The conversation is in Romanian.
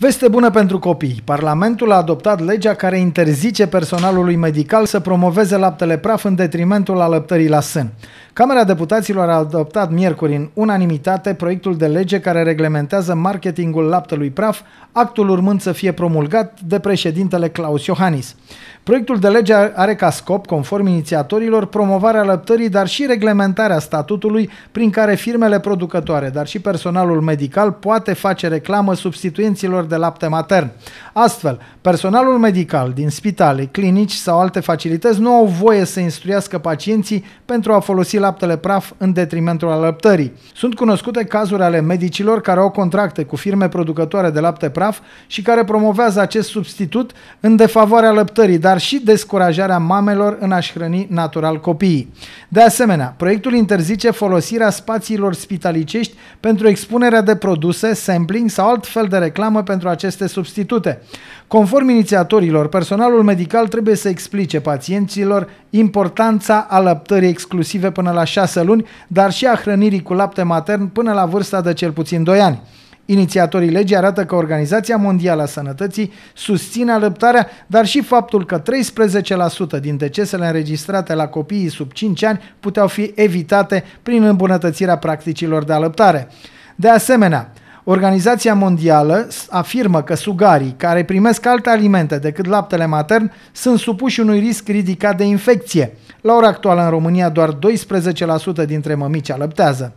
Veste bună pentru copii. Parlamentul a adoptat legea care interzice personalului medical să promoveze laptele praf în detrimentul alăptării la sân. Camera Deputaților a adoptat miercuri în unanimitate proiectul de lege care reglementează marketingul laptelui praf, actul urmând să fie promulgat de președintele Claus Iohannis. Proiectul de lege are ca scop, conform inițiatorilor, promovarea lăptării, dar și reglementarea statutului prin care firmele producătoare, dar și personalul medical poate face reclamă substituenților de lapte matern. Astfel, personalul medical din spitale, clinici sau alte facilități nu au voie să instruiască pacienții pentru a folosi laptele praf în detrimentul alăptării. Sunt cunoscute cazuri ale medicilor care au contracte cu firme producătoare de lapte praf și care promovează acest substitut în defavoarea lăptării, dar și descurajarea mamelor în a-și hrăni natural copiii. De asemenea, proiectul interzice folosirea spațiilor spitalicești pentru expunerea de produse, sampling sau alt fel de reclamă pentru aceste substitute. Conform inițiatorilor, personalul medical trebuie să explice pacienților importanța alăptării exclusive până la 6 luni, dar și a hrănirii cu lapte matern până la vârsta de cel puțin 2 ani. Inițiatorii legii arată că Organizația Mondială a Sănătății susține alăptarea, dar și faptul că 13% din decesele înregistrate la copiii sub 5 ani puteau fi evitate prin îmbunătățirea practicilor de alăptare. De asemenea, Organizația Mondială afirmă că sugarii care primesc alte alimente decât laptele matern sunt supuși unui risc ridicat de infecție. La ora actuală în România doar 12% dintre mămici alăptează.